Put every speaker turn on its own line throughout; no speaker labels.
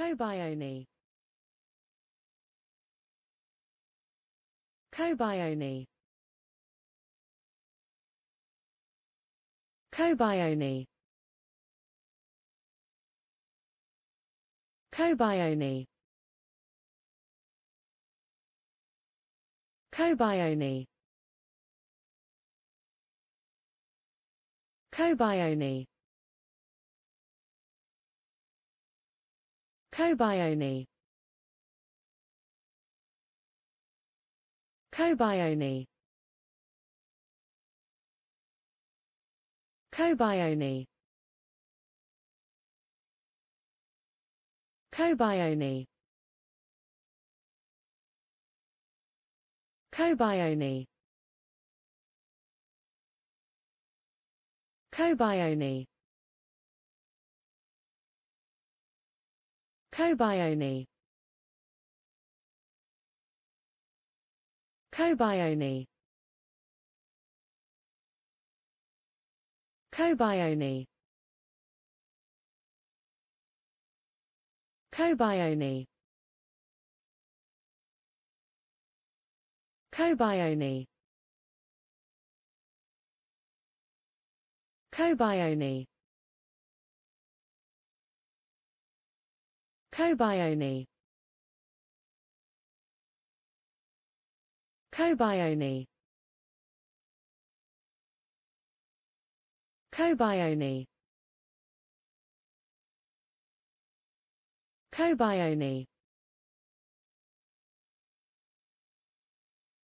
Kobayoni Kobayoni Kobayoni Kobayoni Kobayoni Cobiony. Cobiony. Cobiony. Cobiony. Kobayoni Kobayoni Kobayoni Kobayoni Kobayoni Kobayoni Cobiony. Cobiony. Cobiony. Cobiony.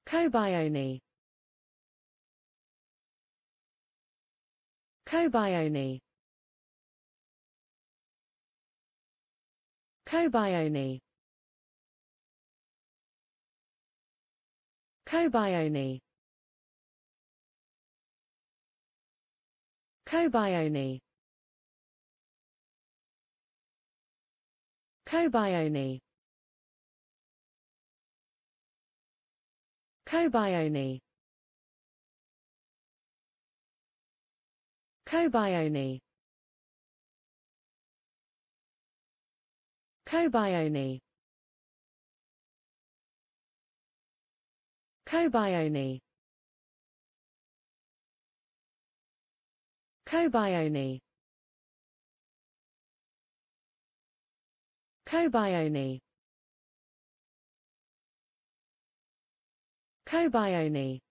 Kobayoni Kobayoni Kobayoni Kobayoni Kobayoni Kobayoni Kobayoni Cobiony. Cobiony. Cobiony. Cobiony. Kobayoni